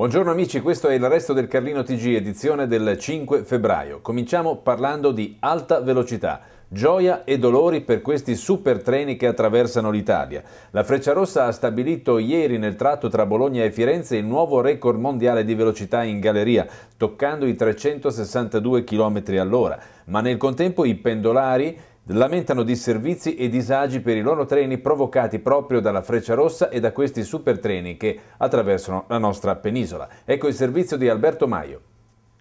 Buongiorno amici, questo è il resto del Carlino TG, edizione del 5 febbraio. Cominciamo parlando di alta velocità. Gioia e dolori per questi super treni che attraversano l'Italia. La Freccia Rossa ha stabilito ieri nel tratto tra Bologna e Firenze il nuovo record mondiale di velocità in galleria, toccando i 362 km all'ora, ma nel contempo i pendolari lamentano disservizi e disagi per i loro treni provocati proprio dalla Freccia Rossa e da questi supertreni che attraversano la nostra penisola. Ecco il servizio di Alberto Maio.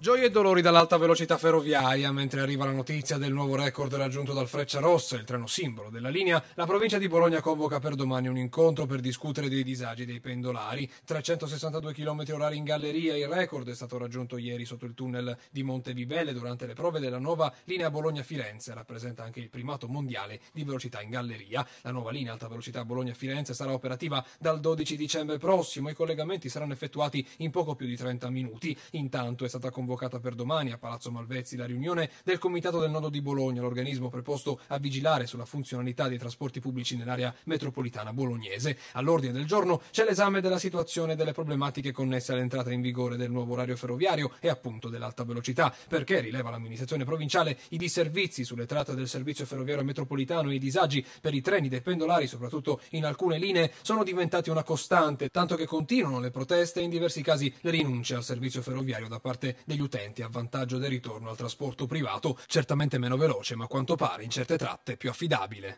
Gioie e dolori dall'alta velocità ferroviaria, mentre arriva la notizia del nuovo record raggiunto dal Freccia Rossa, il treno simbolo della linea, la provincia di Bologna convoca per domani un incontro per discutere dei disagi dei pendolari. 362 km orari in galleria, il record è stato raggiunto ieri sotto il tunnel di Montevibelle durante le prove della nuova linea Bologna-Firenze, rappresenta anche il primato mondiale di velocità in galleria. La nuova linea alta velocità Bologna-Firenze sarà operativa dal 12 dicembre prossimo, i collegamenti saranno effettuati in poco più di 30 minuti. Intanto è stata convocata convocata per domani a Palazzo Malvezzi la riunione del Comitato del Nodo di Bologna, l'organismo preposto a vigilare sulla funzionalità dei trasporti pubblici nell'area metropolitana bolognese. All'ordine del giorno c'è l'esame della situazione e delle problematiche connesse all'entrata in vigore del nuovo orario ferroviario e appunto dell'alta velocità, perché, rileva l'amministrazione provinciale, i disservizi sulle tratte del servizio ferroviario metropolitano e i disagi per i treni dei pendolari, soprattutto in alcune linee, sono diventati una costante, tanto che continuano le proteste e in diversi casi le rinunce al servizio ferroviario da parte degli degli utenti a vantaggio del ritorno al trasporto privato, certamente meno veloce, ma quanto pare in certe tratte più affidabile.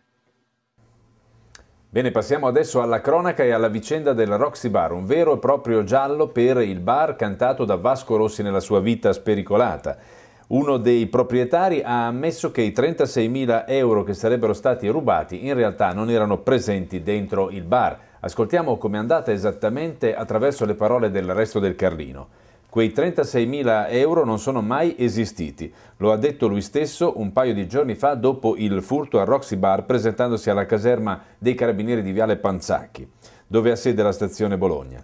Bene, passiamo adesso alla cronaca e alla vicenda del Roxy Bar, un vero e proprio giallo per il bar cantato da Vasco Rossi nella sua vita spericolata. Uno dei proprietari ha ammesso che i 36.000 euro che sarebbero stati rubati in realtà non erano presenti dentro il bar. Ascoltiamo com'è andata esattamente attraverso le parole del resto del Carlino. Quei 36.000 euro non sono mai esistiti. Lo ha detto lui stesso un paio di giorni fa dopo il furto a Roxy Bar presentandosi alla caserma dei carabinieri di Viale Panzacchi, dove ha sede la stazione Bologna.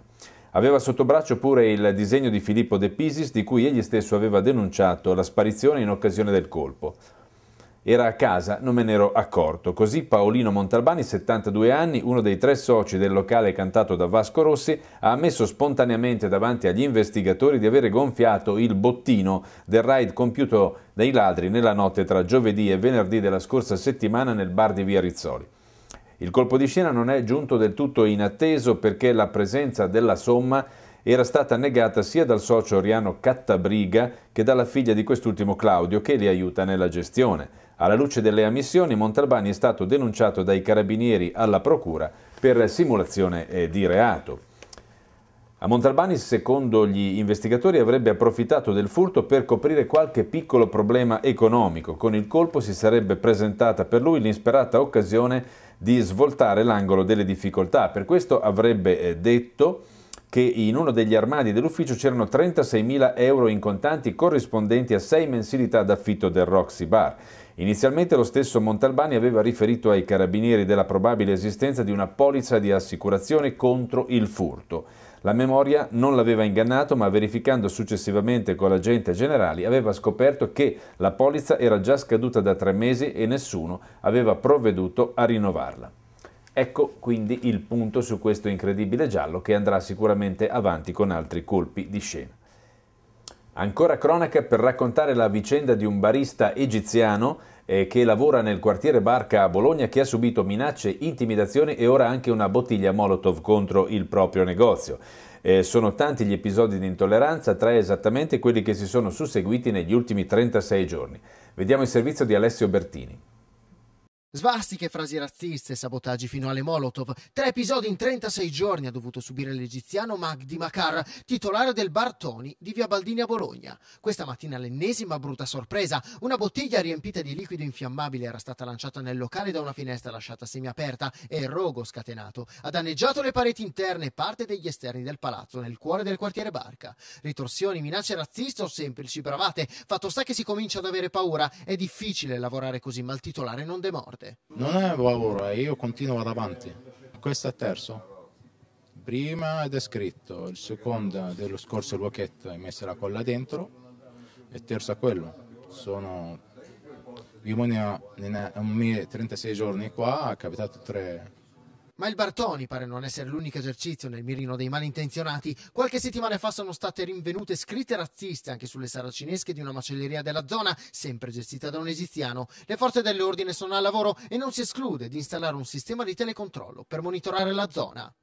Aveva sotto braccio pure il disegno di Filippo De Pisis di cui egli stesso aveva denunciato la sparizione in occasione del colpo. Era a casa, non me ne ero accorto. Così Paolino Montalbani, 72 anni, uno dei tre soci del locale cantato da Vasco Rossi, ha ammesso spontaneamente davanti agli investigatori di avere gonfiato il bottino del raid compiuto dai ladri nella notte tra giovedì e venerdì della scorsa settimana nel bar di Via Rizzoli. Il colpo di scena non è giunto del tutto inatteso perché la presenza della somma era stata negata sia dal socio Oriano Cattabriga che dalla figlia di quest'ultimo Claudio che li aiuta nella gestione. Alla luce delle ammissioni Montalbani è stato denunciato dai carabinieri alla procura per simulazione eh, di reato. A Montalbani, secondo gli investigatori, avrebbe approfittato del furto per coprire qualche piccolo problema economico. Con il colpo si sarebbe presentata per lui l'insperata occasione di svoltare l'angolo delle difficoltà. Per questo avrebbe eh, detto che in uno degli armadi dell'ufficio c'erano 36.000 euro in contanti corrispondenti a sei mensilità d'affitto del Roxy Bar. Inizialmente lo stesso Montalbani aveva riferito ai carabinieri della probabile esistenza di una polizza di assicurazione contro il furto. La memoria non l'aveva ingannato, ma verificando successivamente con l'agente generali aveva scoperto che la polizza era già scaduta da tre mesi e nessuno aveva provveduto a rinnovarla. Ecco quindi il punto su questo incredibile giallo che andrà sicuramente avanti con altri colpi di scena. Ancora cronaca per raccontare la vicenda di un barista egiziano eh, che lavora nel quartiere Barca a Bologna che ha subito minacce, intimidazioni e ora anche una bottiglia Molotov contro il proprio negozio. Eh, sono tanti gli episodi di intolleranza, tre esattamente quelli che si sono susseguiti negli ultimi 36 giorni. Vediamo il servizio di Alessio Bertini. Svastiche, frasi razziste, sabotaggi fino alle Molotov. Tre episodi in 36 giorni ha dovuto subire l'egiziano Magdi Makar, titolare del Bartoni di Via Baldini a Bologna. Questa mattina l'ennesima brutta sorpresa. Una bottiglia riempita di liquido infiammabile era stata lanciata nel locale da una finestra lasciata semiaperta e il rogo scatenato ha danneggiato le pareti interne e parte degli esterni del palazzo nel cuore del quartiere Barca. Ritorsioni, minacce razziste o semplici bravate. Fatto sta che si comincia ad avere paura. È difficile lavorare così, ma il titolare non demorde niente. Non è paura, eh, io continuo ad avanti. Questo è il terzo. Prima ed è descritto, il secondo dello scorso lucchetto hai messo la colla dentro e terzo è quello. Sono vivo in 36 giorni qua, è capitato tre ma il Bartoni pare non essere l'unico esercizio nel mirino dei malintenzionati. Qualche settimana fa sono state rinvenute scritte razziste anche sulle saracinesche di una macelleria della zona, sempre gestita da un egiziano. Le forze dell'ordine sono al lavoro e non si esclude di installare un sistema di telecontrollo per monitorare la zona.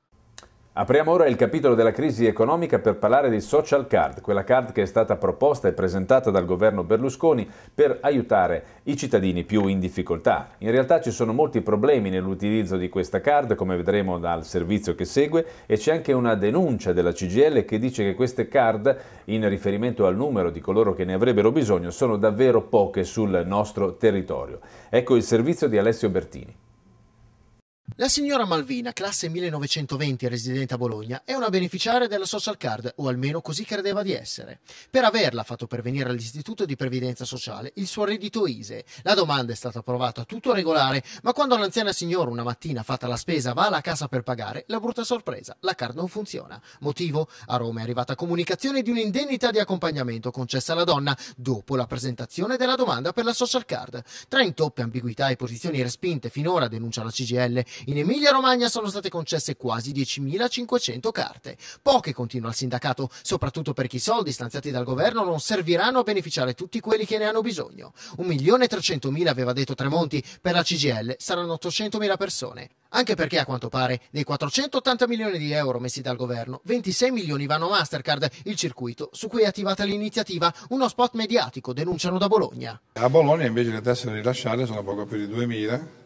Apriamo ora il capitolo della crisi economica per parlare di social card, quella card che è stata proposta e presentata dal governo Berlusconi per aiutare i cittadini più in difficoltà. In realtà ci sono molti problemi nell'utilizzo di questa card, come vedremo dal servizio che segue, e c'è anche una denuncia della CGL che dice che queste card, in riferimento al numero di coloro che ne avrebbero bisogno, sono davvero poche sul nostro territorio. Ecco il servizio di Alessio Bertini. La signora Malvina, classe 1920, residente a Bologna, è una beneficiaria della social card, o almeno così credeva di essere. Per averla fatto pervenire all'Istituto di Previdenza Sociale il suo reddito ISE. La domanda è stata approvata tutto regolare, ma quando l'anziana signora una mattina fatta la spesa va alla casa per pagare, la brutta sorpresa, la card non funziona. Motivo? A Roma è arrivata comunicazione di un'indennità di accompagnamento concessa alla donna dopo la presentazione della domanda per la social card. Tra intoppe ambiguità e posizioni respinte finora, denuncia la CGL, in Emilia-Romagna sono state concesse quasi 10.500 carte. Poche, continua il sindacato, soprattutto perché i soldi stanziati dal governo non serviranno a beneficiare tutti quelli che ne hanno bisogno. 1.300.000, aveva detto Tremonti, per la CGL saranno 800.000 persone. Anche perché, a quanto pare, dei 480 milioni di euro messi dal governo, 26 milioni vanno a Mastercard, il circuito su cui è attivata l'iniziativa, uno spot mediatico, denunciano da Bologna. A Bologna invece le tessere rilasciate sono poco più di 2.000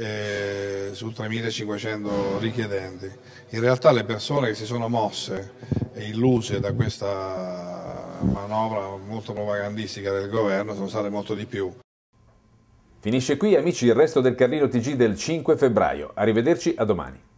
eh, su 3.500 richiedenti. In realtà le persone che si sono mosse e illuse da questa manovra molto propagandistica del governo sono state molto di più. Finisce qui amici il resto del Carlino TG del 5 febbraio. Arrivederci a domani.